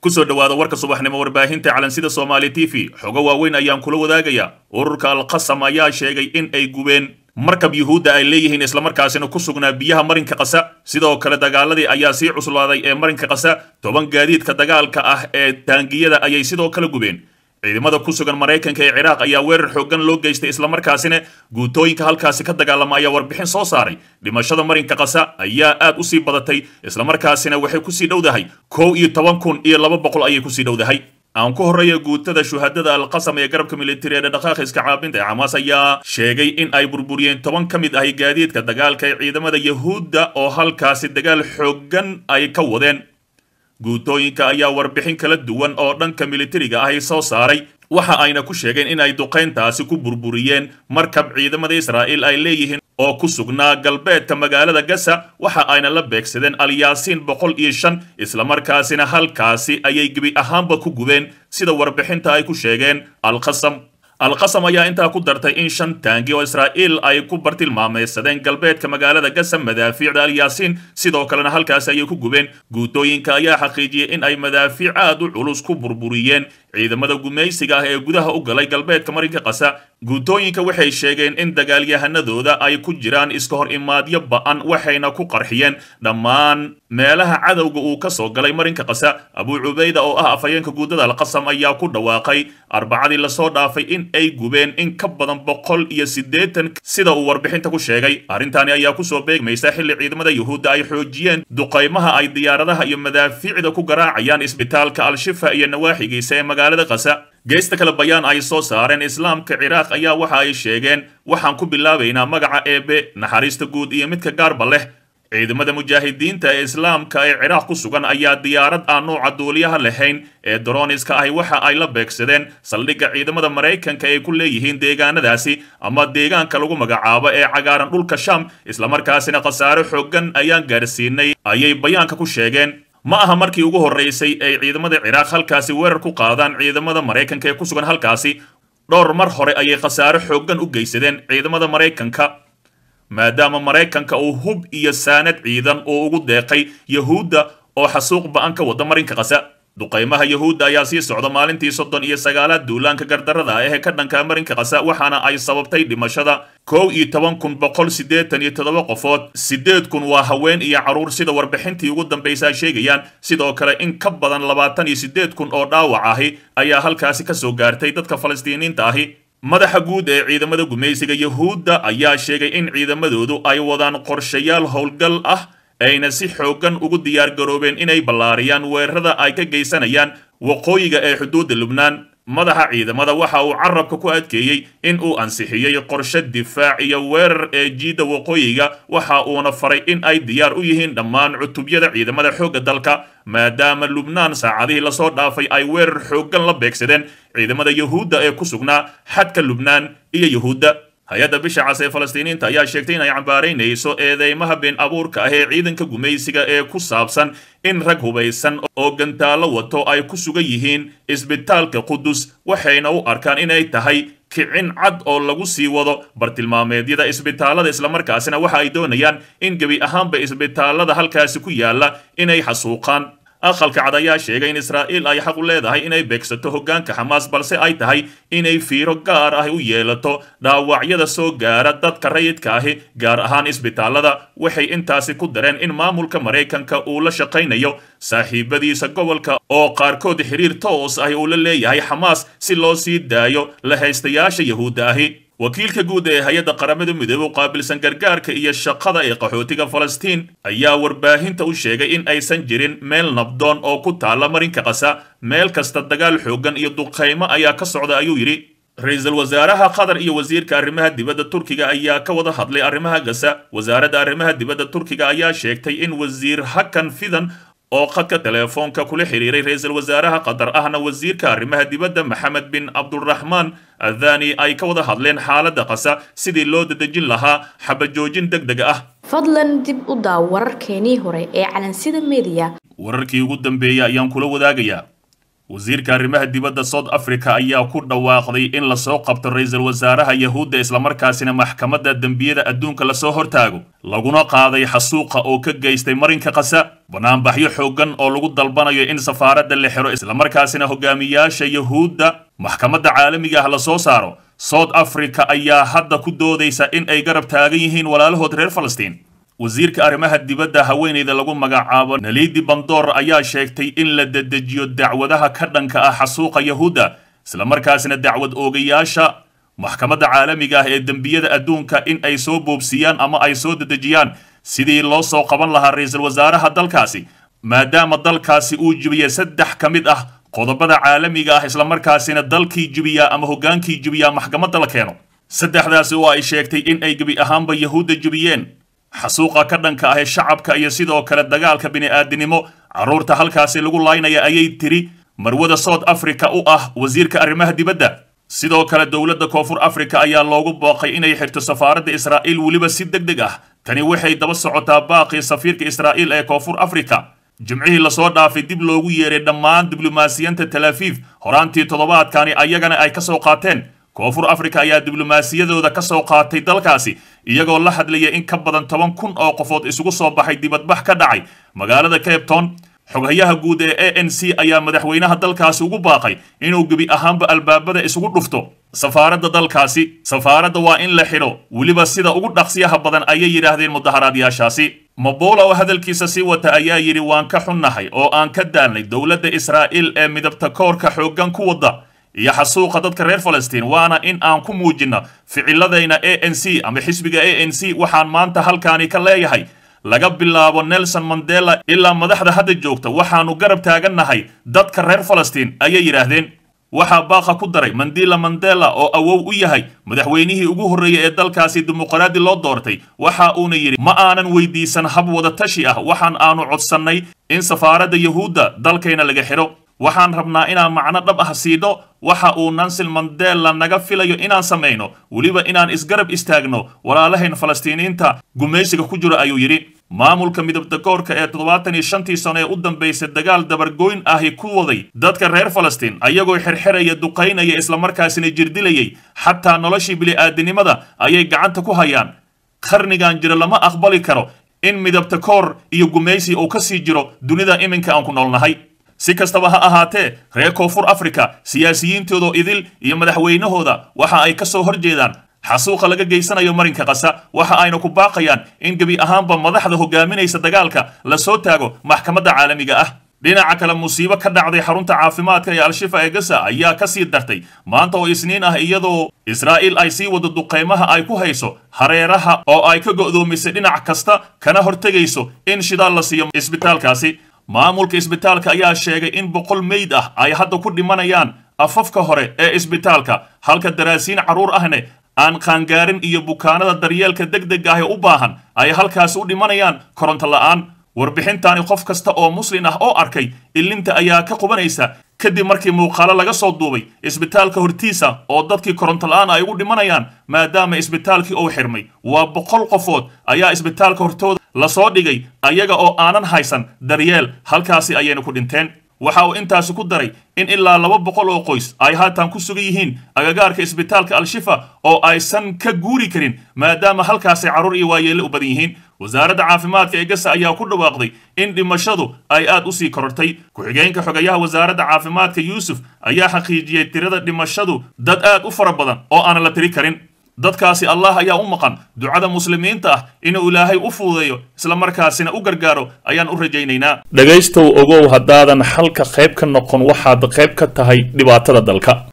ku soo dhowaada warka subaxnimo warbaahinta calansida soomaali t v xogo waaweyn ayaan kula wadaagayaa ururka alqasam ayaa sheegay in ay gubeen markab yuhuudda ay leeyihiin islamarkaasina ku sugnaa biyaha marinka kasa sidoo kale dagaaladii ayaa sii cuslaaday ee marinka kasa toban gaadiidka dagaalka ah ee taangiyada ayay sidoo kale gubeen ciidamada ku sugan maraykanka ee ciraaq ayaa weerar xooggan loo geystay islamarkaasina guutooyinka halkaasi ka dagaalama ayaa warbixin soo saaray dhimashada marinka qasa ayaa aad u sii badatay islamarkaasina waxay kusii dhowdahay kow iyo toban kun iyo laba boqol ayay kusii dhowdahay aan ku horreeya guutada shuhadada alqasam ee garabka militari ee dhadhaqaaq iska caabinta ee xamaas ayaa sheegay in ay burburiyeen toban ka mid ahay ah gaadiidka dagaalka ee ciidamada yahuudda oo halkaasi dagaal xooggan ay ka wadeen guutooyinka ayaa warbixin kala duwan oo dhanka militariga ahy soo saaray waxa ayna ku sheegeen inay duqayntaasi ku burburiyeen markab ciidamada israa'iil ay leeyihiin oo ku sugnaa galbeedka magaalada gaza waxa ayna la beegsadeen alyaasiin boqol iyo shan islamarkaasina halkaasi ayay gebi ahaanba ku gubeen sida warbixinta ay ku sheegeen alkhasam alqasam ayaa intaa ku dartay in shan taangi oo israa'iil ay ku bartilmaameysadeen galbeedka magaalada gasam madaafiicda alyaasiin sidoo kalena halkaasi ayay ku gubeen guudooyinka ayaa xaqiijiyey in ay madaafiic aad u culus ku burburiyeen ciidamada gumaysiga ah ee gudaha u galay galbeedka marinka qasa guutooyinka waxay sheegeen in dagaalyahanadooda ay ku jiraan iska hor imaadyo ba'an waxayna ku qarxiyeen dhammaan meelaha cadowga uu ka soo galay marinka qasa abuu cubayda oo ah afhayeenka guudada alqasam ayaa ku dhawaaqay arbacadii lasoo dhaafay in ay gubeen in ka badan boqol iyo siddeetan sida uu warbixinta ku sheegay arrintaani ayaa kusoo beegmaysa xilli ciidamada yuhuudda ay xoojiyeen duqaymaha ay diyaaradaha iyo madaafiicda ku garaacayaan isbitaalka al-shifa iyo nawaaxigiisa ee magaalada khasa geesta kale bayaan ay soo saareen islaamka ciraaq ayaa waxa ay sheegeen waxaan ku bilaabaynaa magaca eebe naxariista guud iyo midka gaarba leh ciidamada mujaahidiinta ee islaamka ee ciraaq ku sugan ayaa diyaarad aan nooca duuliyaha lahayn ee daroniska ahi waxa ay la beegsadeen saldhigga ciidamada maraykanka ay ku leeyihiin deegaanadaasi ama deegaanka lagu magacaabo ee cagaaran dhulka sham islamarkaasina khasaare xooggan ayaan gaarsiinay ayay bayaanka ku sheegeen ma aha markii ugu horraysay ay ciidamada ciraaq halkaasi weerar ku qaadaan ciidamada maraykanka ee ku sugan halkaasi dhowr mar hore ayay khasaare xooggan u geysadeen ciidamada maraykanka maadaama maraykanka uu hub iyo saanad ciidan oo ugu deeqay yahuudda oo xasuuq ba-an ka wada marinka qasa duqaymaha yuhuudda ayaa sii socda maalintii soddon iyo sagaalaad duulaanka gardarrada ah ee ka dhanka marinka khasa waxaana ay sababtay dhimashada kow iyo toban kun boqol siddeetan iyo toddoba qofood siddeed kun waa haween iyo carruur sida warbixintii ugu dambaysaa sheegayaan sidoo kale in ka badan labaatan iyo siddeed kun oo dhaawac ahi ayaa halkaasi ka soo gaartay dadka falastiiniinta ahi madaxa guud ee ciidamada gumaysiga yuhuudda ayaa sheegay in ciidamadoodu ay wadaan qorshayaal howlgal ah ayna si xooggan ugu diyaar garoobeen inay ballaariyaan weerarada ay ka geysanayaan waqooyiga ee xuduudda lubnaan madaxa ciidamada waxa uu carabka ku adkeeyey in uu ansixiyey qorshe difaac iyo weerar ee jiidda waqooyiga waxa uuna faray in ay diyaar u yihiin dhammaan cutubyada ciidamada xoogga dalka maadaama lubnaan saacadihii lasoo dhaafay ay weerar xooggan la beegsadeen ciidamada yuhuudda ee ku sugnaa xadka lubnaan iyo yuhuudda hay-adda bisha cas ee falastiiniinta ayaa sheegtay in ay cambaaraynayso eedeymaha been abuurka ah ee ciidanka gumaysiga ee ku saabsan in rag hubaysan oo gantaallo wato ay ku sugan yihiin isbitaalka qudus waxayna u arkaan inay tahay kicin cad oo lagu sii wado bartilmaameedyada isbitaalada islamarkaasina waxa ay doonayaan in gebi ahaanba isbitaalada halkaasi ku yaalla inay xasuuqaan aqalka cad ayaa sheegay in israa'iil ay xaq u leedahay inay beegsato hoggaanka xamaas balse ay tahay inay fiiro gaar ah u yeelato dhaawacyada soo gaara dadka rayidka ahi gaar ahaan isbitaalada waxay intaasi ku dareen in maamulka maraykanka uu la shaqaynayo saaxiibadiisa gobolka oo qaarkood xiriir toos ah uu la leeyahay xamaas si loo sii daayo la haystayaasha yahuudda ahi wakiilka guud ee hay-adda qaramada midoobe u qaabilsan gargaarka iyo shaqada ee qaxootiga falastiin ayaa warbaahinta u sheegay in aysan jirin meel nabdoon oo ku taalla marinka qasa meel kasta dagaal xooggan iyo duqaymo ayaa ka socda ayuu yidhi ra-iisul wasaaraha qatar iyo wasiirka arrimaha dibadda turkiga ayaa ka wada hadlay arrimaha gasa wasaaradda arrimaha dibadda turkiga ayaa sheegtay in wasiir hakan fidan oo khadka teleefoonka kula xiriiray ra-iisul wasaaraha qatar ahna wasiirka arrimaha dibadda maxamed bin cabduraxmaan adhani ay ka wada hadleen xaaladda qasa sidii loo dadejin lahaa xabajoojin deg deg ah fadlan dib u daaw wararkeenii hore ee calansida mediya wararkii ugu dambeeyey ayaan kula wadaagayaa wasiirka arrimaha dibadda south africa ayaa ku dhawaaqday in lasoo qabto ra-iisul wasaaraha yahuudda islamarkaasina maxkamadda dembiyada adduunka lasoo hortaago laguna qaaday xasuuqa oo ka geystay marinka kasa bannaanbaxyo xooggan oo lagu dalbanayo in safaaradda la xiro islamarkaasina hogaamiyaasha yahuudda maxkamadda caalamiga ah lasoo saaro south africa ayaa hadda ku doodaysa in ay garab taagan yihiin walaalahood reer falastiin wasiirka arrimaha dibadda haweenayda lagu magacaabo naliidi bandoor ayaa sheegtay in la dedejiyo dacwadaha ka dhanka ah xasuuqa yahuudda islamarkaasna dacwad oogayaasha maxkamadda caalamiga ah ee dembiyada adduunka in ay soo boobsiiyaan ama ay soo dedejiyaan sidii loo soo qaban lahaa ra-iisul wasaaraha dalkaasi maadaama dalkaasi uu jibiyay saddex ka mid ah qodobada caalamiga ah islamarkaasina dalkii jibiyaa ama hoggaankii jibiyaa maxkamadda la keeno saddexdaasi oo ay sheegtay in ay gebi ahaanba yahuudda jibiyeen xasuuqa ka dhanka ah ee shacabka iyo sidoo kale dagaalka bini'aadinimo carruurta halkaasi lagu laynaya ayay tidhi marwada south africa u ah wasiirka arrimaha dibadda sidoo kale dowladda koonfur afrika ayaa loogu booqay inay xirto safaaradda israa'iil weliba si deg deg ah tani waxay daba socotaa baaqii safiirka israa'iil ee koonfur afrika jimcihii lasoo dhaafay dib loogu yeedhay dhammaan diblomaasiyanta talafiif horaantii toddobaadkani ayagana ay ka soo qaateen koonfur afrika ayaa diblomaasiyadooda ka soo qaatay dalkaasi iyagoo la hadlaya in ka badan toban kun oo qofood isugu soo baxay dibadbax ka dhacay magaalada cape town xoghayaha guud ee a n c ayaa madaxweynaha dalkaasi ugu baaqay inuu gebi ahaanba albaabada isugu dhufto safaaradda dalkaasi safaaradda waa in la xidho weliba sida ugu dhaqsiyaha badan ayay yidhaahdeen mudaharaadyaashaasi mabola oo hadalkiisa sii wata ayaa yidhi waan ka xunnahay oo aan ka daalnay dowladda israa'iil ee midabta koorka xooggan ku wadda iyo xasuuqa dadka reer falastiin waana in aan ku muujinno ficiladayna a n c ama xisbiga a n c waxaan maanta halkaani ka leeyahay laga bilaabo nelson mandela ilaa madaxda hadda joogta waxaannu garab taagannahay dadka reer falastiin ayay yidhaahdeen waxaa baaqa ku daray mandila mandela oo awow u yahay madaxweynihii ugu horreeyey ee dalkaasi dimuqraadi loo doortay waxa uuna yidhi ma aanan weydiisan hab wadatashi ah waxaan aanu codsannay in safaaradda yahuudda dalkayna laga xidho waxaan rabnaa inaan macno dhab ah siidho waxa uu nansil mandela naga filayo inaan samayno weliba inaan isgarab istaagno walaalahayn falastiiniinta gumaysiga ku jiro ayuu yidhi maamulka midabda koorka ee toddobaatan iyo shantii sano ee u dambaysa dagaal dabargoyn ahi ku waday dadka reer falastiin ayagoo xirxiraya duqaynaya islamarkaasina jirdilayay xataa noloshii bili'aadinimada ayay gacanta ku hayaan qarnigan jira lama aqbali karo in midabta koor iyo gumaysi uu ka sii jiro dunida iminka aan ku noolnahay si kastaba ha ahaatee reer koonfur afrika siyaasiyiintoodoo idil iyo madaxweynahooda waxa ay ka soo horjeedaan xasuuqa laga geysanayo marinka qasa waxa ayna ku baaqayaan in gebi ahaanba madaxda hogaaminaysa dagaalka la soo taago maxkamadda caalamiga ah dhinaca kale musiibo ka dhacday xarunta caafimaadka ee al-shifa ee gaza ayaa ka sii dartay maanta oo isniin ah iyadoo israa'iil ay sii wado duqaymaha ay ku hayso hareeraha oo ay ka go'doomisay dhinac kasta kana hortegayso in shidaal la siiyo isbitaalkaasi maamulka isbitaalka ayaa sheegay in boqol meyd ah ay hadda ku dhimanayaan afafka hore ee isbitaalka halka daraasiin carruur ahne aan qaangaarin iyo bukaanada daryeelka deg ah ee u baahan ay halkaasi u dhimanayaan koronto la'aan warbixintani qof kasta oo muslin ah oo arkay ilinta ayaa ka qubanaysa kadib markii muuqaalo laga soo duubay isbitaalka hortiisa oo dadkii korontola'aan ay ugu dhimanayaan maadaama isbitaalkii uu xirmay waa boqol qofood ayaa isbitaalka hortooda la soo dhigay ayaga oo aanan haysan daryeel halkaasi ayayna ku dhinteen waxa uu intaasi ku daray in ilaa laba boqol oo qoys ay haatan ku sugan yihiin agagaarka isbitaalka al-shifa oo aysan ka guuri karin maadaama halkaasay carruur iyo waayeelle u badan yihiin wasaaradda caafimaadka ee gasa ayaa ku dhawaaqday in dhimashadu ay aad u sii korortay ku-xigeenka xogayaha wasaaradda caafimaadka yuusuf ayaa xaqiijiyey tirada dhimashadu dad aad u fara badan oo aanan la tiri karin dadkaasi allah ayaa u maqan ducada muslimiinta ah inuu ilaahay u fuudeeyo isla markaasina u gargaaro ayaan u rajaynaynaa dhegaystow ogow haddaadan xalka qayb ka noqon waxaad qayb ka tahay dhibaatada dalka